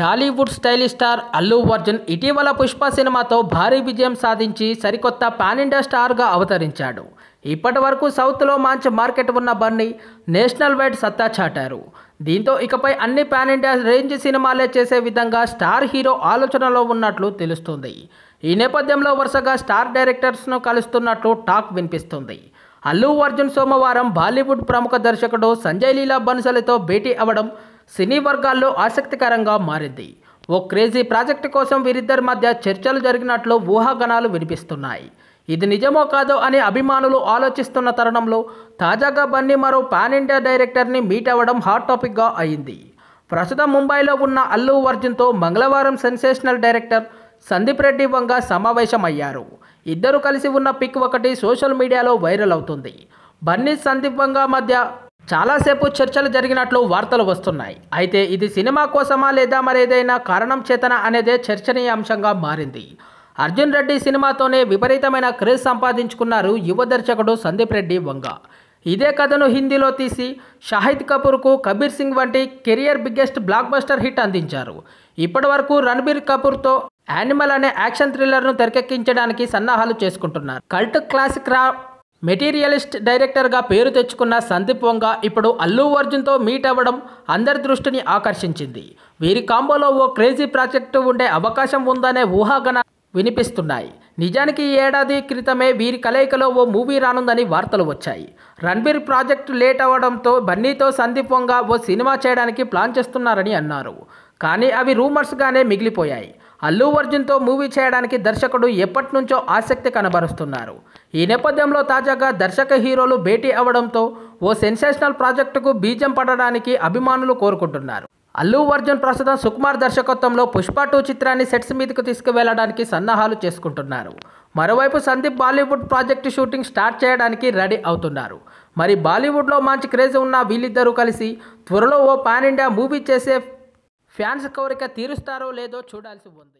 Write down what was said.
Tollywood style star Allu Arjun ఇటీవల పుష్ప సినిమాతో భారీ విజయం సాధించి సరికొత్త పానిండియా స్టార్గా అవతరించాడు ఇప్పటి వరకు సౌత్లో మంచి మార్కెట్ ఉన్న బర్నీ నేషనల్ వైడ్ సత్తా చాటారు దీంతో ఇకపై అన్ని పాన్ ఇండియా రేంజ్ సినిమాలే చేసే విధంగా స్టార్ హీరో ఆలోచనలో ఉన్నట్లు తెలుస్తుంది ఈ నేపథ్యంలో వరుసగా స్టార్ డైరెక్టర్స్ను కలుస్తున్నట్లు టాక్ వినిపిస్తుంది అల్లు అర్జున్ సోమవారం బాలీవుడ్ ప్రముఖ దర్శకుడు సంజయ్ లీలా బన్సలితో భేటీ అవ్వడం సినీ వర్గాల్లో ఆసక్తికరంగా మారింది ఓ క్రేజీ ప్రాజెక్టు కోసం వీరిద్దరి మధ్య చర్చలు జరిగినట్లు ఊహాగణాలు వినిపిస్తున్నాయి ఇది నిజమో కాదో అని అభిమానులు ఆలోచిస్తున్న తరుణంలో తాజాగా బన్నీ మరో పాన్ ఇండియా డైరెక్టర్ని మీట్ అవ్వడం హాట్ టాపిక్గా అయింది ప్రస్తుతం ముంబైలో ఉన్న అల్లు అర్జున్తో మంగళవారం సెన్సేషనల్ డైరెక్టర్ సందీప్ రెడ్డి వంగ సమావేశమయ్యారు ఇద్దరు కలిసి ఉన్న పిక్ ఒకటి సోషల్ మీడియాలో వైరల్ అవుతుంది బన్నీ సందీప్ వంగ మధ్య చాలాసేపు చర్చలు జరిగినట్లు వార్తలు వస్తున్నాయి అయితే ఇది సినిమా కోసమా లేదా మరేదైనా కారణం చేతన అనేదే చర్చనీయాంశంగా మారింది అర్జున్ రెడ్డి సినిమాతోనే విపరీతమైన క్రేజ్ సంపాదించుకున్నారు యువ దర్శకుడు సందీప్ రెడ్డి వంగ ఇదే కథను హిందీలో తీసి షాహిద్ కపూర్కు కబీర్ సింగ్ వంటి career biggest blockbuster hit అందించారు ఇప్పటి వరకు రణబీర్ కపూర్తో యానిమల్ అనే యాక్షన్ థ్రిల్లర్ను తెరకెక్కించడానికి సన్నాహాలు చేసుకుంటున్నారు కల్ట్ క్లాసిక్ రా మెటీరియలిస్ట్ డైరెక్టర్గా పేరు తెచ్చుకున్న సందీప్ వంగ ఇప్పుడు అల్లు అర్జున్తో మీట్ అవ్వడం అందరి దృష్టిని ఆకర్షించింది వీరి కాంబోలో ఓ క్రేజీ ప్రాజెక్టు ఉండే అవకాశం ఉందనే ఊహాగన వినిపిస్తున్నాయి నిజానికి ఈ ఏడాది క్రితమే వీరి కలయికలో ఓ మూవీ రానుందని వార్తలు వచ్చాయి రణ్బీర్ ప్రాజెక్టు లేట్ అవ్వడంతో బన్నీతో సందీప్ వంగ ఓ సినిమా చేయడానికి ప్లాన్ చేస్తున్నారని అన్నారు కానీ అవి రూమర్స్గానే మిగిలిపోయాయి అల్లు అర్జున్తో మూవీ చేయడానికి దర్శకుడు ఎప్పటి నుంచో ఆసక్తి కనబరుస్తున్నారు ఈ నేపథ్యంలో తాజాగా దర్శక హీరోలు భేటీ అవ్వడంతో ఓ సెన్సేషనల్ ప్రాజెక్టుకు బీజం పడడానికి అభిమానులు కోరుకుంటున్నారు అల్లు అర్జున్ ప్రస్తుతం సుకుమార్ దర్శకత్వంలో పుష్ప టూ చిత్రాన్ని సెట్స్ మీదకు తీసుకువెళ్లడానికి సన్నాహాలు చేసుకుంటున్నారు మరోవైపు Sandeep Bollywood project shooting start చేయడానికి రెడీ అవుతున్నారు మరి బాలీవుడ్లో మంచి క్రేజ్ ఉన్న వీళ్ళిద్దరూ కలిసి త్వరలో ఓ పాన్ ఇండియా మూవీ చేసే ఫ్యాన్స్ కోరిక తీరుస్తారో లేదో చూడాల్సి ఉంది